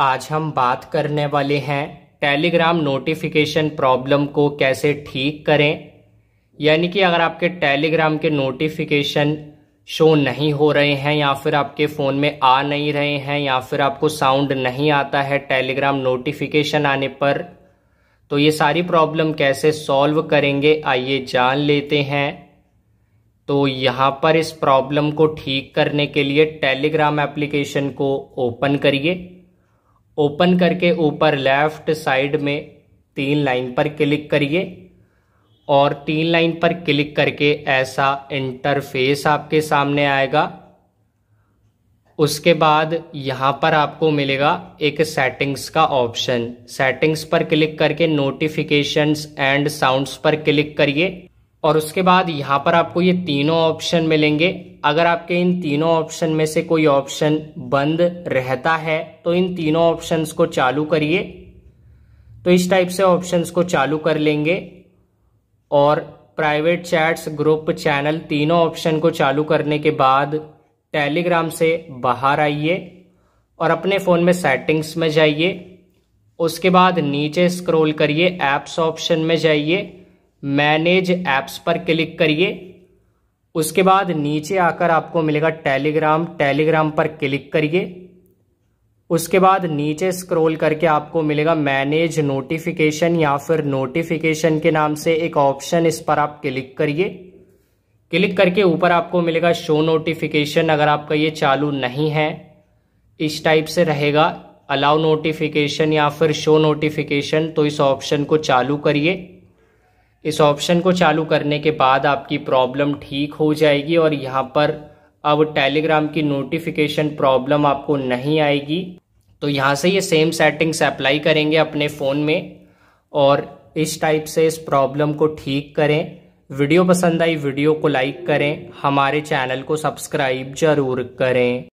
आज हम बात करने वाले हैं टेलीग्राम नोटिफिकेशन प्रॉब्लम को कैसे ठीक करें यानी कि अगर आपके टेलीग्राम के नोटिफिकेशन शो नहीं हो रहे हैं या फिर आपके फ़ोन में आ नहीं रहे हैं या फिर आपको साउंड नहीं आता है टेलीग्राम नोटिफिकेशन आने पर तो ये सारी प्रॉब्लम कैसे सॉल्व करेंगे आइए जान लेते हैं तो यहाँ पर इस प्रॉब्लम को ठीक करने के लिए टेलीग्राम एप्लीकेशन को ओपन करिए ओपन करके ऊपर लेफ्ट साइड में तीन लाइन पर क्लिक करिए और तीन लाइन पर क्लिक करके ऐसा इंटरफेस आपके सामने आएगा उसके बाद यहाँ पर आपको मिलेगा एक सेटिंग्स का ऑप्शन सेटिंग्स पर क्लिक करके नोटिफिकेशंस एंड साउंड्स पर क्लिक करिए और उसके बाद यहाँ पर आपको ये तीनों ऑप्शन मिलेंगे अगर आपके इन तीनों ऑप्शन में से कोई ऑप्शन बंद रहता है तो इन तीनों ऑप्शंस को चालू करिए तो इस टाइप से ऑप्शंस को चालू कर लेंगे और प्राइवेट चैट्स ग्रुप चैनल तीनों ऑप्शन को चालू करने के बाद टेलीग्राम से बाहर आइए और अपने फ़ोन में सेटिंग्स में जाइए उसके बाद नीचे स्क्रॉल करिए ऐप्स ऑप्शन में जाइए मैनेज ऐप्स पर क्लिक करिए उसके बाद नीचे आकर आपको मिलेगा टेलीग्राम टेलीग्राम पर क्लिक करिए उसके बाद नीचे स्क्रॉल करके आपको मिलेगा मैनेज नोटिफिकेशन या फिर नोटिफिकेशन के नाम से एक ऑप्शन इस पर आप क्लिक करिए क्लिक करके ऊपर आपको मिलेगा शो नोटिफिकेशन अगर आपका ये चालू नहीं है इस टाइप से रहेगा अलाउ नोटिफिकेशन या फिर शो नोटिफिकेशन तो इस ऑप्शन को चालू करिए इस ऑप्शन को चालू करने के बाद आपकी प्रॉब्लम ठीक हो जाएगी और यहाँ पर अब टेलीग्राम की नोटिफिकेशन प्रॉब्लम आपको नहीं आएगी तो यहाँ से ये सेम सेटिंग्स अप्लाई करेंगे अपने फ़ोन में और इस टाइप से इस प्रॉब्लम को ठीक करें वीडियो पसंद आई वीडियो को लाइक करें हमारे चैनल को सब्सक्राइब जरूर करें